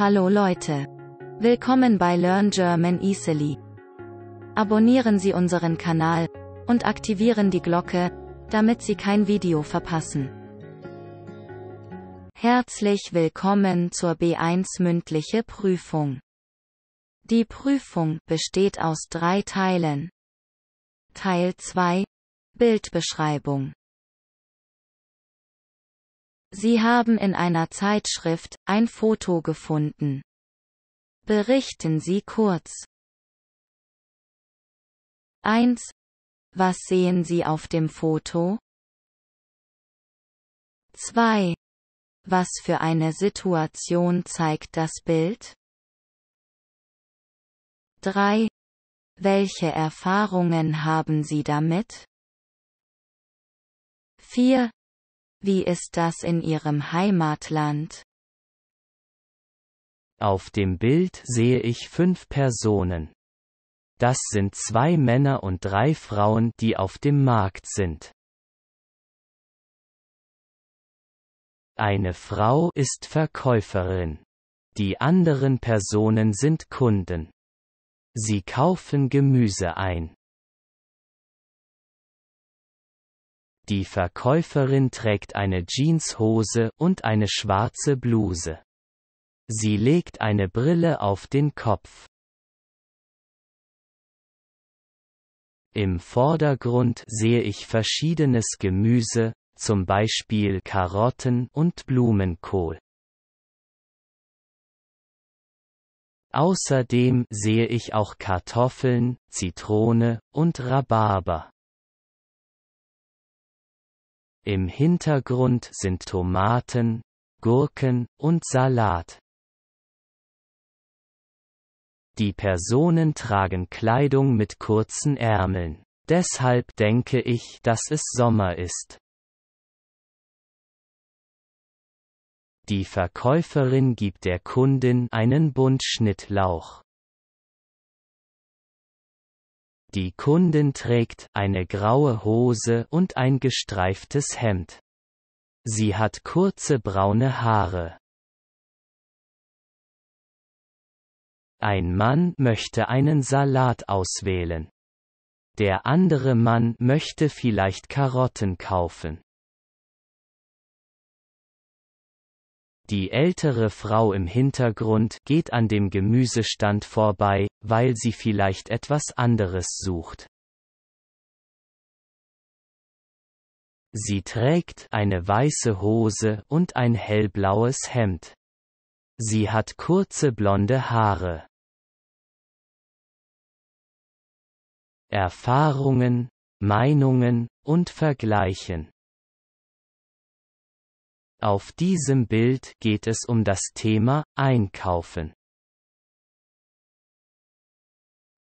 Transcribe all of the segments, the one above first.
Hallo Leute. Willkommen bei Learn German Easily. Abonnieren Sie unseren Kanal und aktivieren die Glocke, damit Sie kein Video verpassen. Herzlich willkommen zur B1 mündliche Prüfung. Die Prüfung besteht aus drei Teilen. Teil 2 Bildbeschreibung Sie haben in einer Zeitschrift ein Foto gefunden. Berichten Sie kurz. 1. Was sehen Sie auf dem Foto? 2. Was für eine Situation zeigt das Bild? 3. Welche Erfahrungen haben Sie damit? 4. Wie ist das in Ihrem Heimatland? Auf dem Bild sehe ich fünf Personen. Das sind zwei Männer und drei Frauen, die auf dem Markt sind. Eine Frau ist Verkäuferin. Die anderen Personen sind Kunden. Sie kaufen Gemüse ein. Die Verkäuferin trägt eine Jeanshose und eine schwarze Bluse. Sie legt eine Brille auf den Kopf. Im Vordergrund sehe ich verschiedenes Gemüse, zum Beispiel Karotten und Blumenkohl. Außerdem sehe ich auch Kartoffeln, Zitrone und Rhabarber. Im Hintergrund sind Tomaten, Gurken und Salat. Die Personen tragen Kleidung mit kurzen Ärmeln. Deshalb denke ich, dass es Sommer ist. Die Verkäuferin gibt der Kundin einen Bund die Kundin trägt eine graue Hose und ein gestreiftes Hemd. Sie hat kurze braune Haare. Ein Mann möchte einen Salat auswählen. Der andere Mann möchte vielleicht Karotten kaufen. Die ältere Frau im Hintergrund geht an dem Gemüsestand vorbei, weil sie vielleicht etwas anderes sucht. Sie trägt eine weiße Hose und ein hellblaues Hemd. Sie hat kurze blonde Haare. Erfahrungen, Meinungen und Vergleichen auf diesem Bild geht es um das Thema Einkaufen.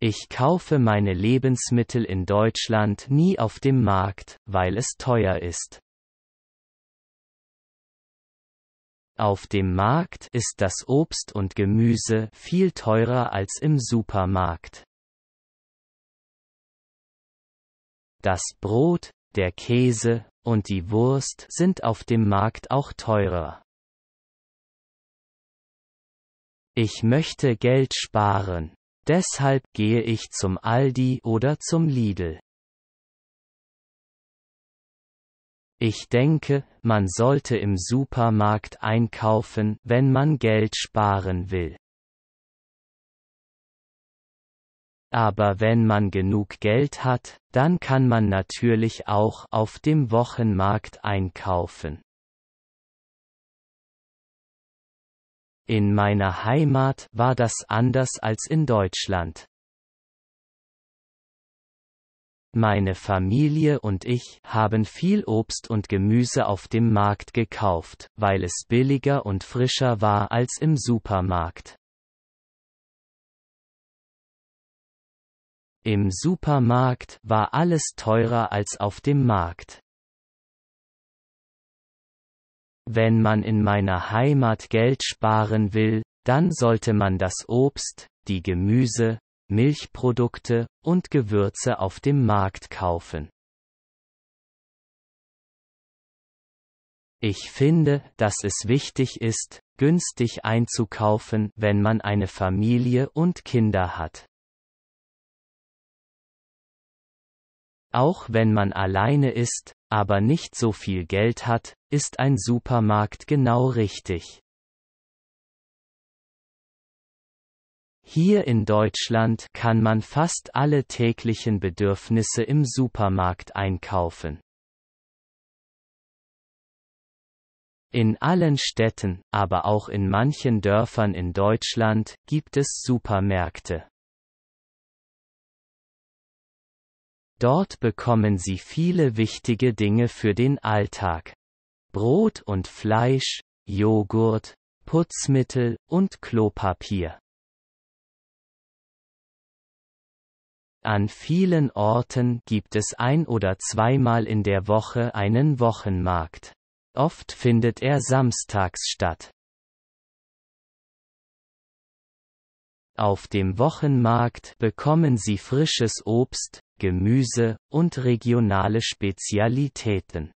Ich kaufe meine Lebensmittel in Deutschland nie auf dem Markt, weil es teuer ist. Auf dem Markt ist das Obst und Gemüse viel teurer als im Supermarkt. Das Brot, der Käse und die Wurst sind auf dem Markt auch teurer. Ich möchte Geld sparen. Deshalb gehe ich zum Aldi oder zum Lidl. Ich denke, man sollte im Supermarkt einkaufen, wenn man Geld sparen will. Aber wenn man genug Geld hat, dann kann man natürlich auch auf dem Wochenmarkt einkaufen. In meiner Heimat war das anders als in Deutschland. Meine Familie und ich haben viel Obst und Gemüse auf dem Markt gekauft, weil es billiger und frischer war als im Supermarkt. Im Supermarkt war alles teurer als auf dem Markt. Wenn man in meiner Heimat Geld sparen will, dann sollte man das Obst, die Gemüse, Milchprodukte und Gewürze auf dem Markt kaufen. Ich finde, dass es wichtig ist, günstig einzukaufen, wenn man eine Familie und Kinder hat. Auch wenn man alleine ist, aber nicht so viel Geld hat, ist ein Supermarkt genau richtig. Hier in Deutschland kann man fast alle täglichen Bedürfnisse im Supermarkt einkaufen. In allen Städten, aber auch in manchen Dörfern in Deutschland, gibt es Supermärkte. Dort bekommen sie viele wichtige Dinge für den Alltag. Brot und Fleisch, Joghurt, Putzmittel und Klopapier. An vielen Orten gibt es ein oder zweimal in der Woche einen Wochenmarkt. Oft findet er samstags statt. Auf dem Wochenmarkt bekommen Sie frisches Obst, Gemüse und regionale Spezialitäten.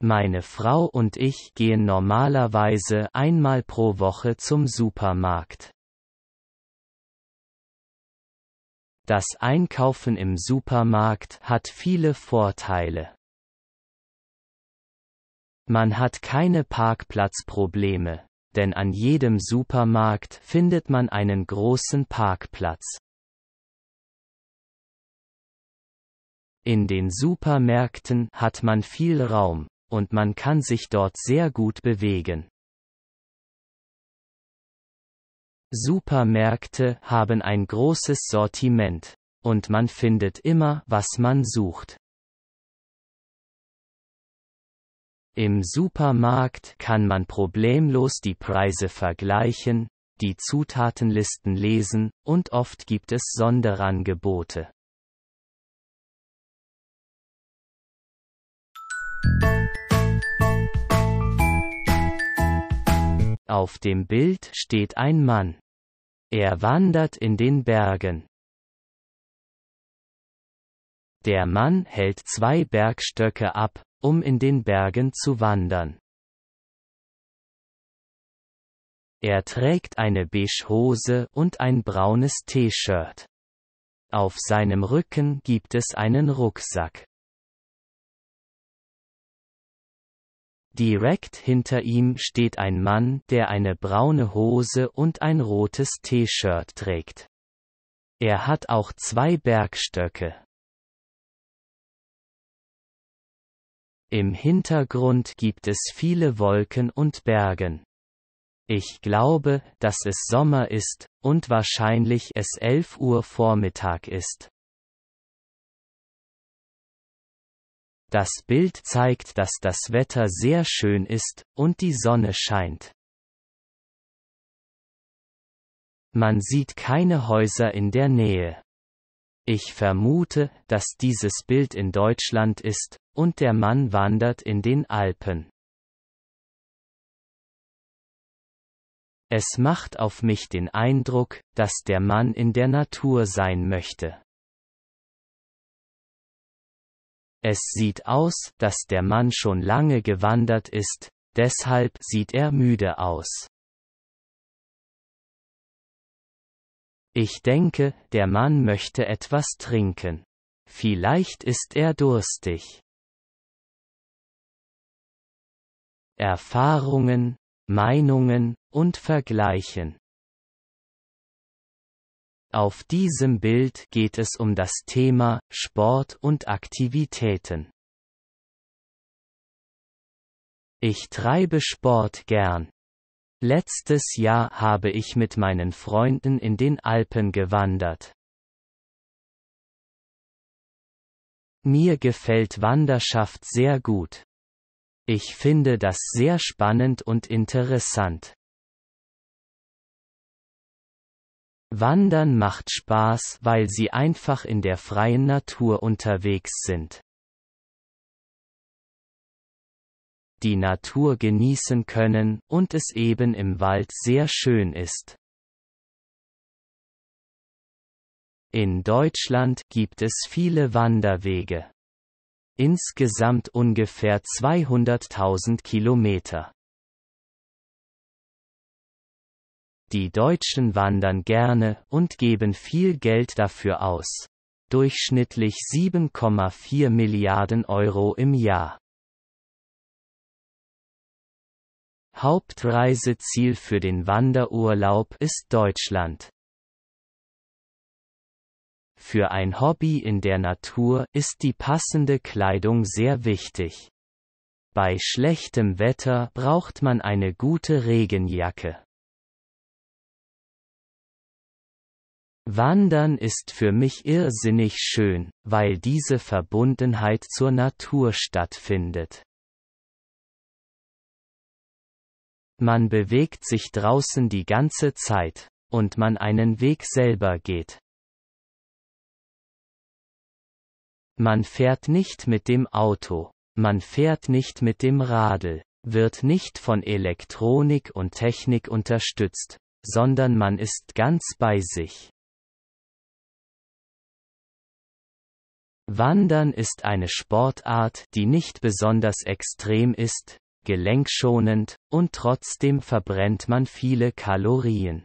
Meine Frau und ich gehen normalerweise einmal pro Woche zum Supermarkt. Das Einkaufen im Supermarkt hat viele Vorteile. Man hat keine Parkplatzprobleme, denn an jedem Supermarkt findet man einen großen Parkplatz. In den Supermärkten hat man viel Raum, und man kann sich dort sehr gut bewegen. Supermärkte haben ein großes Sortiment, und man findet immer, was man sucht. Im Supermarkt kann man problemlos die Preise vergleichen, die Zutatenlisten lesen, und oft gibt es Sonderangebote. Auf dem Bild steht ein Mann. Er wandert in den Bergen. Der Mann hält zwei Bergstöcke ab, um in den Bergen zu wandern. Er trägt eine beige Hose und ein braunes T-Shirt. Auf seinem Rücken gibt es einen Rucksack. Direkt hinter ihm steht ein Mann, der eine braune Hose und ein rotes T-Shirt trägt. Er hat auch zwei Bergstöcke. Im Hintergrund gibt es viele Wolken und Bergen. Ich glaube, dass es Sommer ist, und wahrscheinlich es 11 Uhr Vormittag ist. Das Bild zeigt, dass das Wetter sehr schön ist, und die Sonne scheint. Man sieht keine Häuser in der Nähe. Ich vermute, dass dieses Bild in Deutschland ist, und der Mann wandert in den Alpen. Es macht auf mich den Eindruck, dass der Mann in der Natur sein möchte. Es sieht aus, dass der Mann schon lange gewandert ist, deshalb sieht er müde aus. Ich denke, der Mann möchte etwas trinken. Vielleicht ist er durstig. Erfahrungen, Meinungen und Vergleichen. Auf diesem Bild geht es um das Thema Sport und Aktivitäten. Ich treibe Sport gern. Letztes Jahr habe ich mit meinen Freunden in den Alpen gewandert. Mir gefällt Wanderschaft sehr gut. Ich finde das sehr spannend und interessant. Wandern macht Spaß, weil sie einfach in der freien Natur unterwegs sind. Die Natur genießen können und es eben im Wald sehr schön ist. In Deutschland gibt es viele Wanderwege. Insgesamt ungefähr 200.000 Kilometer. Die Deutschen wandern gerne und geben viel Geld dafür aus. Durchschnittlich 7,4 Milliarden Euro im Jahr. Hauptreiseziel für den Wanderurlaub ist Deutschland. Für ein Hobby in der Natur ist die passende Kleidung sehr wichtig. Bei schlechtem Wetter braucht man eine gute Regenjacke. Wandern ist für mich irrsinnig schön, weil diese Verbundenheit zur Natur stattfindet. Man bewegt sich draußen die ganze Zeit, und man einen Weg selber geht. Man fährt nicht mit dem Auto. Man fährt nicht mit dem Radl. Wird nicht von Elektronik und Technik unterstützt, sondern man ist ganz bei sich. Wandern ist eine Sportart, die nicht besonders extrem ist, gelenkschonend, und trotzdem verbrennt man viele Kalorien.